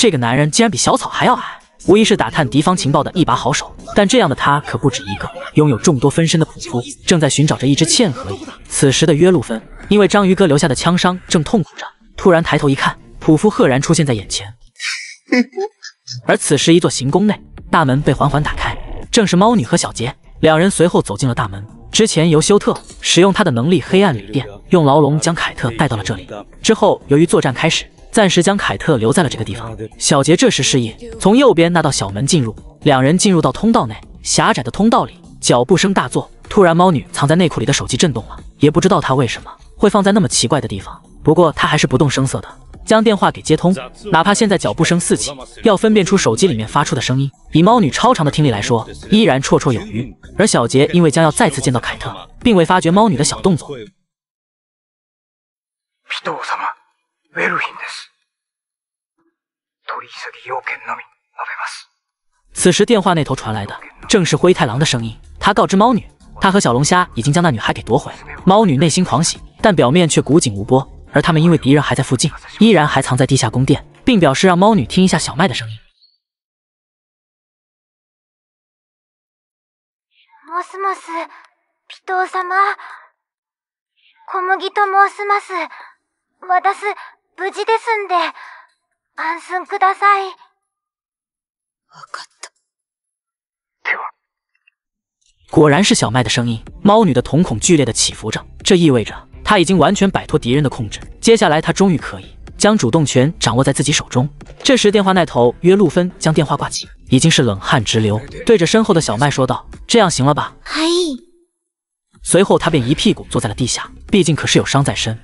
这个男人竟然比小草还要矮，无疑是打探敌方情报的一把好手。但这样的他可不止一个，拥有众多分身的普夫正在寻找着一只嵌合蚁。此时的约路芬因为章鱼哥留下的枪伤正痛苦着，突然抬头一看，普夫赫然出现在眼前。而此时，一座行宫内大门被缓缓打开，正是猫女和小杰两人随后走进了大门。之前由休特使用他的能力黑暗旅店，用牢笼将凯特带到了这里。之后，由于作战开始。暂时将凯特留在了这个地方。小杰这时示意从右边那道小门进入，两人进入到通道内。狭窄的通道里，脚步声大作。突然，猫女藏在内裤里的手机震动了，也不知道她为什么会放在那么奇怪的地方。不过她还是不动声色的将电话给接通，哪怕现在脚步声四起，要分辨出手机里面发出的声音，以猫女超长的听力来说，依然绰绰有余。而小杰因为将要再次见到凯特，并未发觉猫女的小动作。威尔逊，此时电话那头传来的正是灰太狼的声音。他告知猫女，他和小龙虾已经将那女孩给夺回。猫女内心狂喜，但表面却古井无波。而他们因为敌人还在附近，依然还藏在地下宫殿，并表示让猫女听一下小麦的声音。莫斯莫斯，比斗様、小麦とモスマス、私無事ですんで、安存ください。かった。では。果然是小麦的声音，猫女的瞳孔剧烈的起伏着，这意味着她已经完全摆脱敌人的控制。接下来，她终于可以将主动权掌握在自己手中。这时，电话那头约路芬将电话挂起，已经是冷汗直流，对着身后的小麦说道：“这样行了吧？”随后，他便一屁股坐在了地下，毕竟可是有伤在身。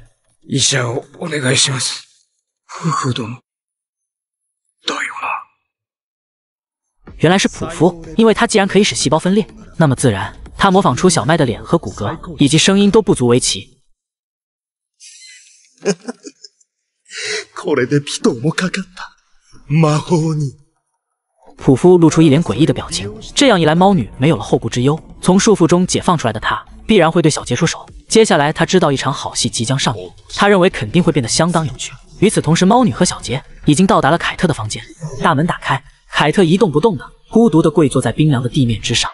原来是普夫，因为他既然可以使细胞分裂，那么自然他模仿出小麦的脸和骨骼以及声音都不足为奇。普夫露出一脸诡异的表情，这样一来，猫女没有了后顾之忧，从束缚中解放出来的她必然会对小杰出手。接下来，他知道一场好戏即将上演。他认为肯定会变得相当有趣。与此同时，猫女和小杰已经到达了凯特的房间。大门打开，凯特一动不动的，孤独的跪坐在冰凉的地面之上。